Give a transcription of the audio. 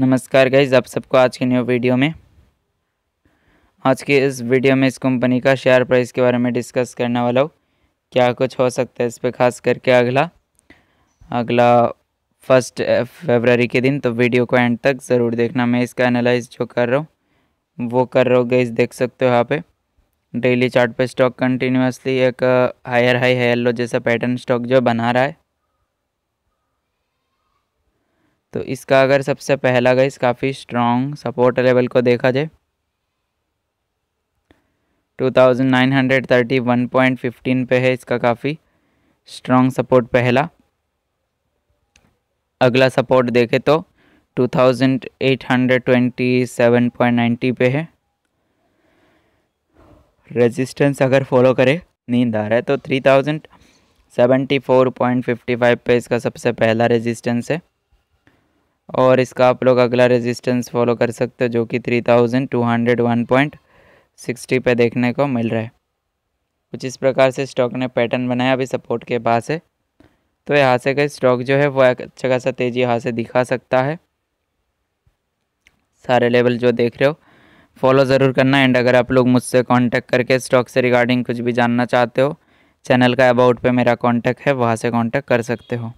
नमस्कार गाइज आप सबको आज के न्यू वीडियो में आज के इस वीडियो में इस कंपनी का शेयर प्राइस के बारे में डिस्कस करने वाला हूँ क्या कुछ हो सकता है इस पर खास करके अगला अगला फर्स्ट फरवरी के दिन तो वीडियो को एंड तक ज़रूर देखना मैं इसका एनालाइज जो कर रहा हूँ वो कर रहा हूँ गाइज देख सकते हो यहाँ पर डेली चार्ट स्टॉक कंटिन्यूसली एक हायर uh, हाई है लो जैसा पैटर्न स्टॉक जो बना रहा है तो इसका अगर सबसे पहला गई काफ़ी स्ट्रॉन्ग सपोर्ट लेवल को देखा जाए 2931.15 पे है इसका काफ़ी स्ट्रॉन्ग सपोर्ट पहला अगला सपोर्ट देखे तो 2827.90 पे है रेजिस्टेंस अगर फॉलो करे नींद आ रहा है तो 3074.55 पे इसका सबसे पहला रेजिस्टेंस है और इसका आप लोग अगला रेजिस्टेंस फॉलो कर सकते हो जो कि three thousand two hundred one point sixty पे देखने को मिल रहा है कुछ इस प्रकार से स्टॉक ने पैटर्न बनाया अभी सपोर्ट के पास है तो यहाँ से का स्टॉक जो है वो अच्छा खासा तेज़ी यहाँ से दिखा सकता है सारे लेवल जो देख रहे हो फॉलो ज़रूर करना एंड अगर आप लोग मुझसे कांटेक्ट करके स्टॉक से रिगार्डिंग कुछ भी जानना चाहते हो चैनल का अबाउट पे मेरा कांटेक्ट है वहाँ से कांटेक्ट कर सकते हो